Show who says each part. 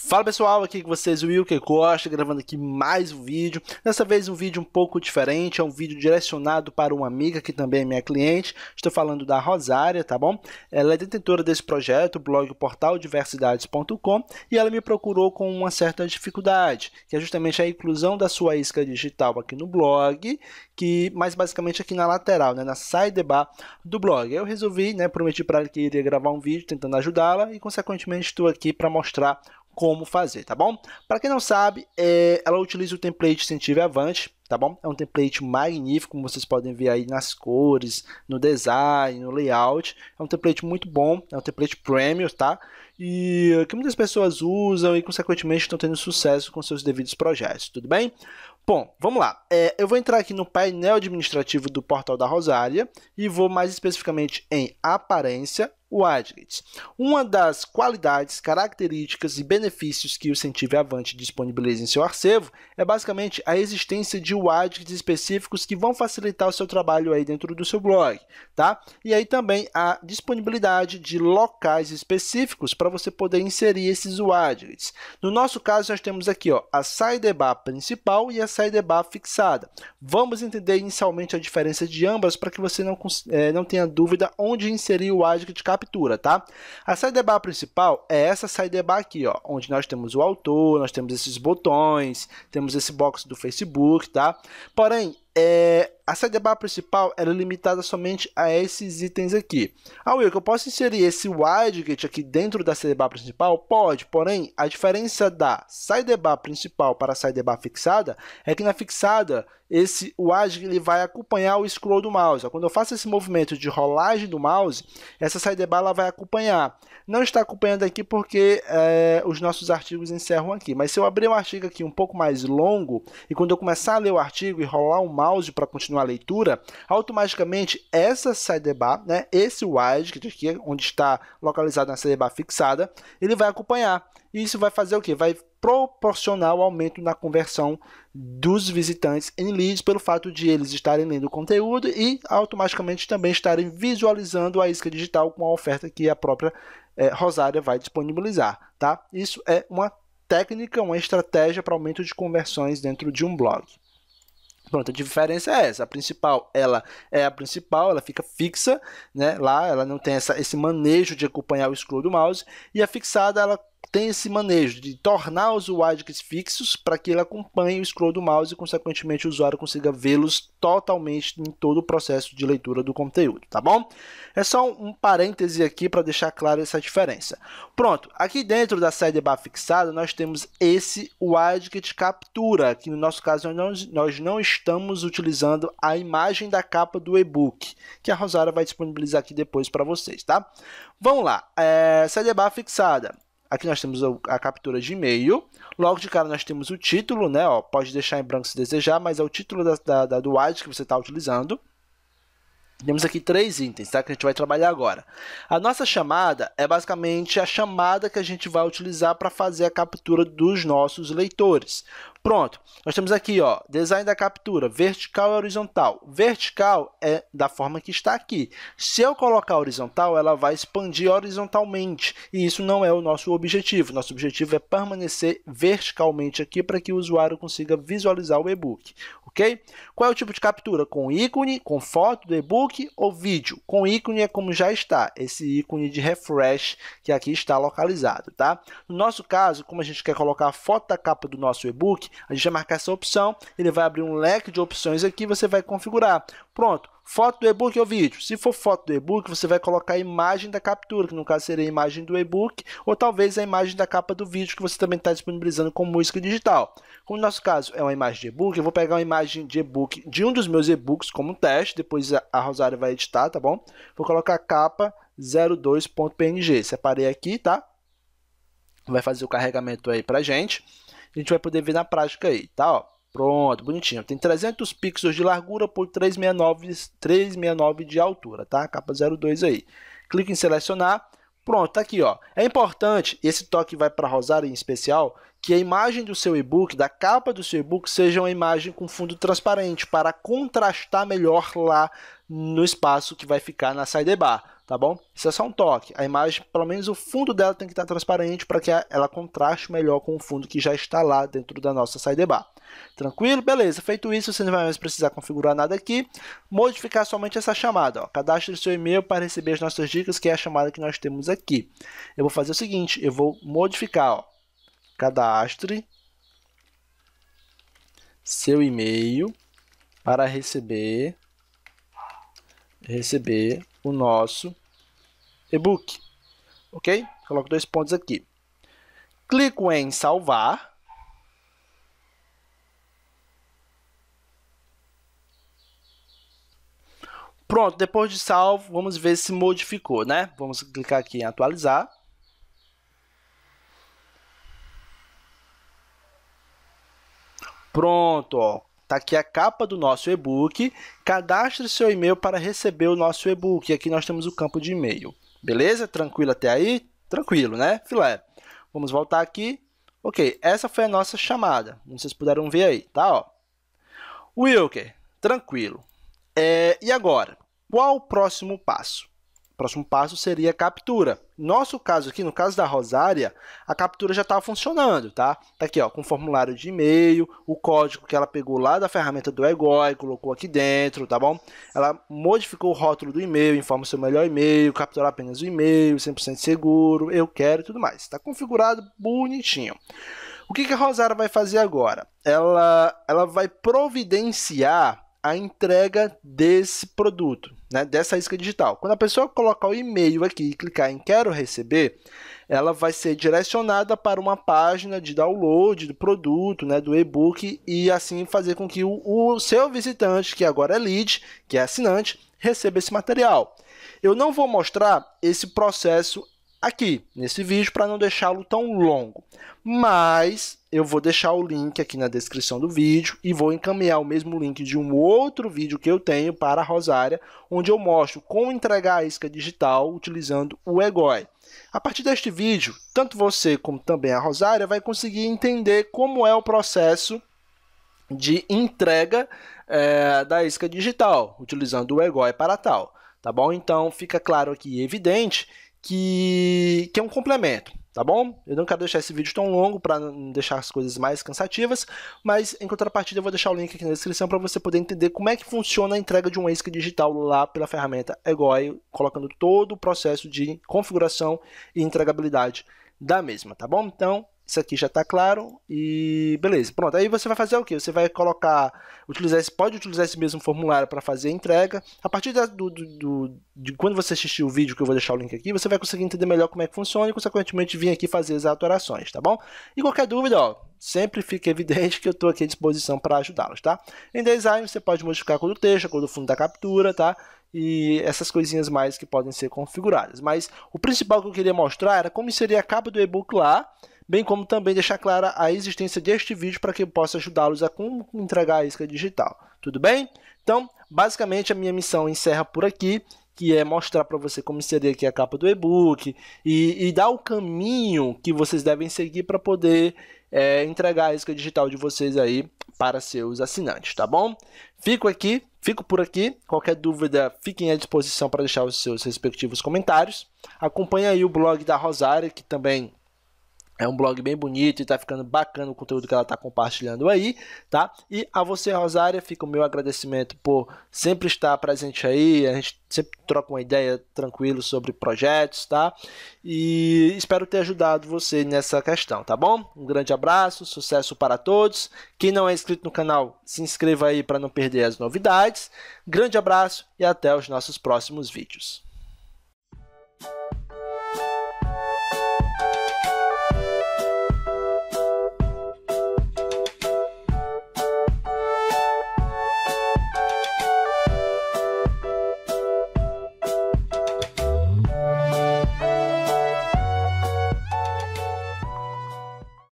Speaker 1: Fala pessoal, aqui com vocês o Wilker Costa, gravando aqui mais um vídeo. Dessa vez um vídeo um pouco diferente, é um vídeo direcionado para uma amiga que também é minha cliente. Estou falando da Rosária, tá bom? Ela é detentora desse projeto, blog portaldiversidades.com, e ela me procurou com uma certa dificuldade, que é justamente a inclusão da sua isca digital aqui no blog, que mais basicamente aqui na lateral, né, na sidebar do blog. Eu resolvi, né, prometi para ela que iria gravar um vídeo tentando ajudá-la e consequentemente estou aqui para mostrar como fazer, tá bom? Para quem não sabe, é, ela utiliza o template Sentive Avante, tá bom? É um template magnífico, como vocês podem ver aí nas cores, no design, no layout. É um template muito bom, é um template premium, tá? E que muitas pessoas usam e, consequentemente, estão tendo sucesso com seus devidos projetos, tudo bem? Bom, vamos lá. É, eu vou entrar aqui no painel administrativo do portal da Rosária e vou mais especificamente em aparência o Adgate. Uma das qualidades, características e benefícios que o Centif Avante disponibiliza em seu arquivo é basicamente a existência de widgets específicos que vão facilitar o seu trabalho aí dentro do seu blog, tá? E aí também a disponibilidade de locais específicos para você poder inserir esses widgets. No nosso caso, nós temos aqui ó, a sidebar principal e a sidebar fixada. Vamos entender inicialmente a diferença de ambas para que você não, é, não tenha dúvida onde inserir o widget captura, tá? A sidebar principal é essa sidebar aqui, ó, onde nós temos o autor, nós temos esses botões, temos esse box do Facebook, tá? Porém, é, a saída barra principal era é limitada somente a esses itens aqui. Ah, Will, que eu posso inserir esse widget aqui dentro da saída barra principal? Pode, porém, a diferença da saída barra principal para a saída barra fixada é que na fixada, esse widget ele vai acompanhar o scroll do mouse. Quando eu faço esse movimento de rolagem do mouse, essa saída barra vai acompanhar. Não está acompanhando aqui porque é, os nossos artigos encerram aqui, mas se eu abrir um artigo aqui um pouco mais longo e quando eu começar a ler o artigo e rolar o mouse, mouse para continuar a leitura, automaticamente essa sidebar, né, esse wide, que aqui, é onde está localizado na sidebar fixada, ele vai acompanhar. E isso vai fazer o que? Vai proporcionar o aumento na conversão dos visitantes em leads pelo fato de eles estarem lendo o conteúdo e automaticamente também estarem visualizando a isca digital com a oferta que a própria é, Rosária vai disponibilizar, tá? Isso é uma técnica, uma estratégia para aumento de conversões dentro de um blog. Pronto, a diferença é essa. A principal, ela é a principal, ela fica fixa, né? Lá, ela não tem essa, esse manejo de acompanhar o scroll do mouse. E a fixada, ela tem esse manejo de tornar os widgets fixos para que ele acompanhe o scroll do mouse e, consequentemente, o usuário consiga vê-los totalmente em todo o processo de leitura do conteúdo, tá bom? É só um parêntese aqui para deixar claro essa diferença. Pronto, aqui dentro da sidebar fixada, nós temos esse widget captura, que no nosso caso nós não estamos utilizando a imagem da capa do e-book, que a Rosara vai disponibilizar aqui depois para vocês, tá? Vamos lá, é, sidebar fixada Aqui nós temos a captura de e-mail. Logo de cara nós temos o título, né? Ó, pode deixar em branco se desejar, mas é o título da, da, da do ad que você está utilizando. Temos aqui três itens, tá? Que a gente vai trabalhar agora. A nossa chamada é basicamente a chamada que a gente vai utilizar para fazer a captura dos nossos leitores. Pronto, nós temos aqui, ó, design da captura, vertical e horizontal. Vertical é da forma que está aqui. Se eu colocar horizontal, ela vai expandir horizontalmente, e isso não é o nosso objetivo. Nosso objetivo é permanecer verticalmente aqui para que o usuário consiga visualizar o e-book, ok? Qual é o tipo de captura? Com ícone, com foto do e-book ou vídeo? Com ícone é como já está, esse ícone de refresh que aqui está localizado, tá? No nosso caso, como a gente quer colocar a foto da capa do nosso e-book, a gente vai marcar essa opção, ele vai abrir um leque de opções aqui, você vai configurar. Pronto, foto do e-book é ou vídeo. Se for foto do e-book, você vai colocar a imagem da captura, que no caso seria a imagem do e-book, ou talvez a imagem da capa do vídeo que você também está disponibilizando com música digital. Como no nosso caso é uma imagem de e-book, eu vou pegar uma imagem de e-book de um dos meus e-books como teste, depois a Rosário vai editar, tá bom? Vou colocar capa 02.png, separei aqui, tá? Vai fazer o carregamento aí pra gente a gente vai poder ver na prática aí, tá? Ó, pronto, bonitinho. Tem 300 pixels de largura por 369, 369 de altura, tá? Capa 02 aí. Clique em selecionar. Pronto, tá aqui, ó. É importante, esse toque vai para Rosário em especial, que a imagem do seu e-book, da capa do seu e-book, seja uma imagem com fundo transparente para contrastar melhor lá no espaço que vai ficar na sidebar tá bom? Isso é só um toque. A imagem, pelo menos o fundo dela tem que estar transparente para que ela contraste melhor com o fundo que já está lá dentro da nossa sidebar. Tranquilo? Beleza. Feito isso, você não vai mais precisar configurar nada aqui. Modificar somente essa chamada. Ó. Cadastre seu e-mail para receber as nossas dicas, que é a chamada que nós temos aqui. Eu vou fazer o seguinte, eu vou modificar. Ó. Cadastre seu e-mail para receber receber o nosso ebook, Ok? Coloco dois pontos aqui. Clico em salvar. Pronto, depois de salvo, vamos ver se modificou, né? Vamos clicar aqui em atualizar. Pronto, ó. Tá aqui a capa do nosso e-book. Cadastre seu e-mail para receber o nosso e-book. aqui nós temos o campo de e-mail. Beleza? Tranquilo até aí? Tranquilo, né? Filé. Vamos voltar aqui. Ok, essa foi a nossa chamada. Como vocês puderam ver aí, tá? Ó. Wilker, tranquilo. É, e agora? Qual o próximo passo? próximo passo seria a captura. Nosso caso aqui, no caso da Rosária, a captura já estava funcionando, tá? Tá aqui, ó, com o formulário de e-mail, o código que ela pegou lá da ferramenta do EGOI, colocou aqui dentro, tá bom? Ela modificou o rótulo do e-mail, informa o seu melhor e-mail, captura apenas o e-mail, 100% seguro, eu quero e tudo mais. Está configurado bonitinho. O que, que a Rosária vai fazer agora? Ela, ela vai providenciar a entrega desse produto né, dessa isca digital. Quando a pessoa colocar o e-mail aqui e clicar em quero receber, ela vai ser direcionada para uma página de download do produto, né, do e-book e assim fazer com que o, o seu visitante, que agora é lead, que é assinante, receba esse material. Eu não vou mostrar esse processo aqui nesse vídeo para não deixá-lo tão longo. Mas eu vou deixar o link aqui na descrição do vídeo e vou encaminhar o mesmo link de um outro vídeo que eu tenho para a Rosária, onde eu mostro como entregar a isca digital utilizando o EGOI. A partir deste vídeo, tanto você como também a Rosária vai conseguir entender como é o processo de entrega é, da isca digital, utilizando o EGOI para tal. Tá bom? Então fica claro aqui e evidente que, que é um complemento, tá bom? Eu não quero deixar esse vídeo tão longo para não deixar as coisas mais cansativas, mas em contrapartida eu vou deixar o link aqui na descrição para você poder entender como é que funciona a entrega de um ESC digital lá pela ferramenta EGOI, colocando todo o processo de configuração e entregabilidade da mesma, tá bom? Então, isso aqui já está claro e beleza. Pronto, aí você vai fazer o que? Você vai colocar, utilizar esse, pode utilizar esse mesmo formulário para fazer a entrega. A partir da, do, do, de quando você assistir o vídeo, que eu vou deixar o link aqui, você vai conseguir entender melhor como é que funciona e, consequentemente, vir aqui fazer as alterações, tá bom? E qualquer dúvida, ó, sempre fica evidente que eu estou aqui à disposição para ajudá-los, tá? Em design, você pode modificar a cor do texto, a cor do fundo da captura, tá? e essas coisinhas mais que podem ser configuradas. Mas o principal que eu queria mostrar era como seria a capa do e-book lá, bem como também deixar clara a existência deste vídeo para que eu possa ajudá-los a como entregar a isca digital. Tudo bem? Então, basicamente a minha missão encerra por aqui, que é mostrar para você como seria aqui a capa do e-book e, e, dar o caminho que vocês devem seguir para poder é, entregar a isca digital de vocês aí para seus assinantes, tá bom? Fico aqui, fico por aqui. Qualquer dúvida, fiquem à disposição para deixar os seus respectivos comentários. Acompanhe aí o blog da Rosária, que também é um blog bem bonito e tá ficando bacana o conteúdo que ela tá compartilhando aí, tá? E a você, Rosária, fica o meu agradecimento por sempre estar presente aí. A gente sempre troca uma ideia tranquilo sobre projetos, tá? E espero ter ajudado você nessa questão, tá bom? Um grande abraço, sucesso para todos. Quem não é inscrito no canal, se inscreva aí para não perder as novidades. Grande abraço e até os nossos próximos vídeos.